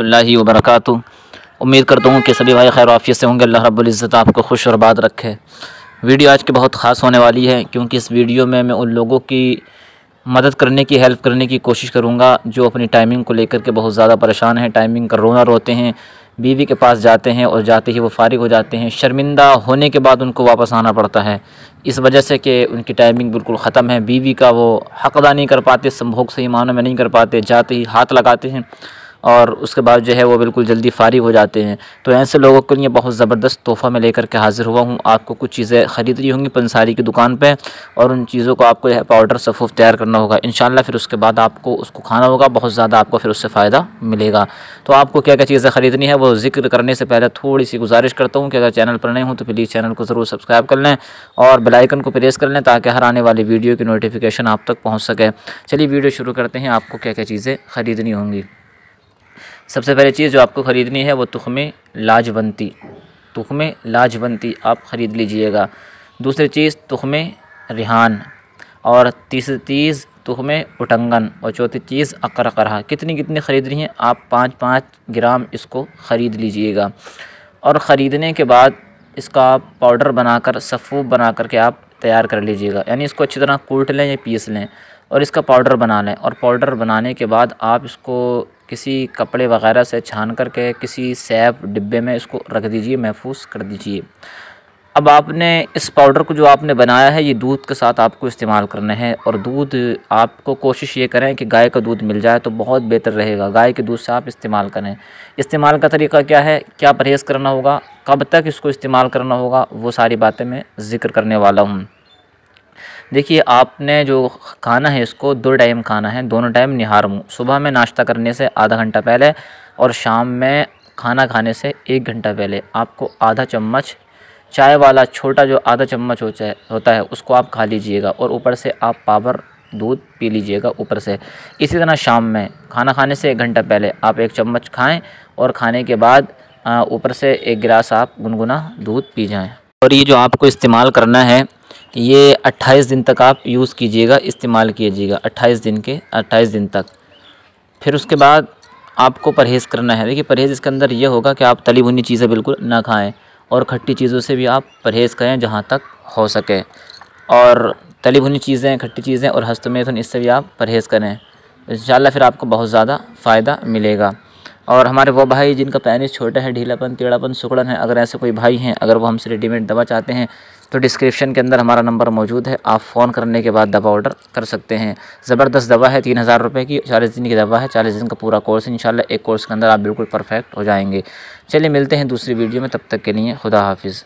वरहमल वबरक उम्मीद करता हूँ कि सभी भाई खैर आफियत से होंगे अल्लाह रब्ज़त आपको खुश और बात रखे वीडियो आज की बहुत ख़ास होने वाली है क्योंकि इस वीडियो में मैं उन लोगों की मदद करने की हेल्प करने की कोशिश करूँगा जो अपनी टाइमिंग को लेकर के बहुत ज़्यादा परेशान हैं टाइमिंग का रोना रोते हैं बीवी के पास जाते हैं और जाते ही वो फारिग हो जाते हैं शर्मिंदा होने के बाद उनको वापस आना पड़ता है इस वजह से कि उनकी टाइमिंग बिल्कुल ख़त्म है बीवी का वो हक अदा नहीं कर पाते संभोग सही मानों में नहीं कर पाते जाते ही हाथ लगाते हैं और उसके बाद जो है वो बिल्कुल जल्दी फारिग हो जाते हैं तो ऐसे लोगों के लिए बहुत ज़बरदस्त तोहफ़ा मैं लेकर के हाज़िर हुआ हूँ आपको कुछ चीज़ें ख़रीदनी होंगी पंसारी की दुकान पर और उन चीज़ों को आपको पाउडर सफ़ूफ तैयार करना होगा इन फिर उसके बाद आपको उसको खाना होगा बहुत ज़्यादा आपको फिर उससे फ़ायदा मिलेगा तो आपको क्या क्या चीज़ें ख़रीदनी है वो जिक्र करने से पहले थोड़ी सी गुजारिश करता हूँ कि अगर चैनल पर नहीं हूँ तो प्लीज़ चैनल को ज़रूर सब्सक्राइब कर लें और बेलाइकन को प्रेस कर लें ताकि हर आने वाली वीडियो की नोटिफिकेशन आप तक पहुँच सके चलिए वीडियो शुरू करते हैं आपको क्या क्या चीज़ें ख़रीदनी होंगी सबसे पहले चीज़ जो आपको ख़रीदनी है वो तुखमे लाजवंती तुखमे लाजवंती आप ख़रीद लीजिएगा दूसरी चीज़ तुखमे रिहान और तीसरी चीज़ तुहमे उटंगन और चौथी चीज़ करहा कितनी कितनी ख़रीदनी है आप पाँच पाँच ग्राम इसको ख़रीद लीजिएगा और ख़रीदने के बाद इसका आप पाउडर बनाकर सफ़ू बना कर के आप तैयार कर लीजिएगा यानी इसको अच्छी तरह कूट लें या पीस लें और इसका पाउडर बना लें और पाउडर बनाने के बाद आप इसको किसी कपड़े वगैरह से छान करके किसी सेब डिब्बे में इसको रख दीजिए महफूज कर दीजिए अब आपने इस पाउडर को जो आपने बनाया है ये दूध के साथ आपको इस्तेमाल करना है और दूध आपको कोशिश ये करें कि गाय का दूध मिल जाए तो बहुत बेहतर रहेगा गाय के दूध से आप इस्तेमाल करें इस्तेमाल का तरीका क्या है क्या परहेज़ करना होगा कब तक इसको इस्तेमाल करना होगा वो सारी बातें मैं ज़िक्र करने वाला हूँ देखिए आपने जो खाना है इसको दो टाइम खाना है दोनों टाइम निहार मुँह सुबह में नाश्ता करने से आधा घंटा पहले और शाम में खाना खाने से एक घंटा पहले आपको आधा चम्मच चाय वाला छोटा जो आधा चम्मच हो होता है उसको आप खा लीजिएगा और ऊपर से आप पावर दूध पी लीजिएगा ऊपर से इसी तरह शाम में खाना खाने से एक घंटा पहले आप एक चम्मच खाएं और खाने के बाद ऊपर से एक गिलास आप गुनगुना दूध पी जाएं और ये जो आपको इस्तेमाल करना है ये 28 दिन तक आप यूज़ कीजिएगा इस्तेमाल कीजिएगा 28 दिन के 28 दिन तक फिर उसके बाद आपको परहेज़ करना है देखिए परहेज़ इसके अंदर यह होगा कि आप तली भुनी चीज़ें बिल्कुल ना खाएं और खट्टी चीज़ों से भी आप परहेज़ करें जहाँ तक हो सके और तली भुनी चीज़ें खट्टी चीज़ें और हस्तमेथन इससे भी आप परहेज़ करें इन फिर आपको बहुत ज़्यादा फ़ायदा मिलेगा और हमारे वो भाई जिनका पैनिस छोटा है ढीलापन टेढ़ापन सुकड़न है अगर ऐसे कोई भाई हैं अगर वो हमसे रेडीमेड दवा चाहते हैं तो डिस्क्रिप्शन के अंदर हमारा नंबर मौजूद है आप फ़ोन करने के बाद दवा ऑर्डर कर सकते हैं ज़बरदस्त दवा है तीन हज़ार रुपये की चालीस दिन की दवा है चालीस दिन का पूरा कोर्स इंशाल्लाह एक कोर्स के अंदर आप बिल्कुल परफेक्ट हो जाएंगे चलिए मिलते हैं दूसरी वीडियो में तब तक के लिए खुदा हाफिज़